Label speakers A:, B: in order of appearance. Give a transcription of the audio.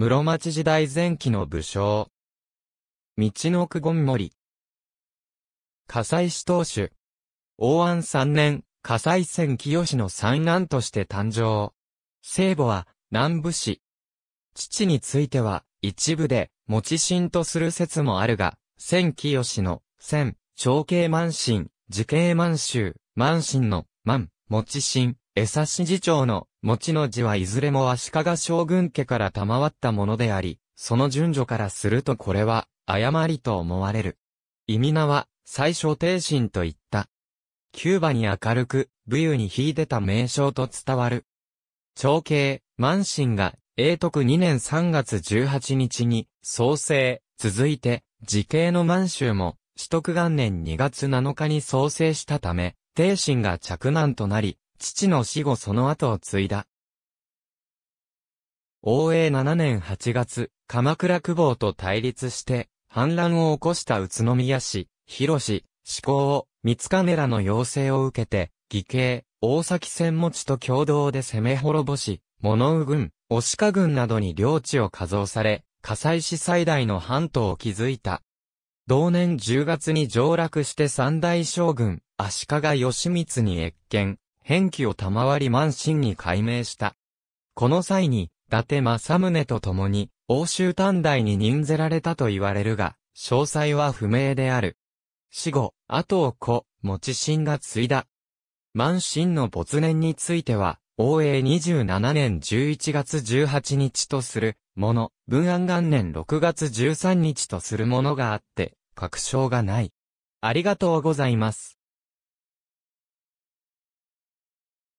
A: 室町時代前期の武将。道の奥権森。火災死当主。王安三年、火災戦清の三男として誕生。聖母は、南部氏。父については、一部で、持ち神とする説もあるが、千清の、千、長慶満身、時慶満州、満身の、満、持ち神、江差次長の、持の字はいずれも足利将軍家から賜ったものであり、その順序からするとこれは、誤りと思われる。意味名は、最初帝心と言った。キューバに明るく、武勇に秀でた名称と伝わる。長兄、満身が、永徳2年3月18日に、創生、続いて、時系の満州も、取得元年2月7日に創生したため、帝心が着難となり、父の死後その後を継いだ。応永7年8月、鎌倉久保と対立して、反乱を起こした宇都宮市、広市、志向を、三つカメラの要請を受けて、義兄、大崎千持ちと共同で攻め滅ぼし、物右軍、押鹿軍などに領地を加増され、火災市最大の半島を築いた。同年10月に上洛して三大将軍、足利義満に越見、変気を賜り満身に改名した。この際に、伊達政宗と共に、欧州短大に任ぜられたと言われるが、詳細は不明である。死後、後を子、持ち心が継いだ。満身の没年については、欧永27年11月18日とするもの、文安元年6月13日とするものがあって、確証がない。ありがとうございます。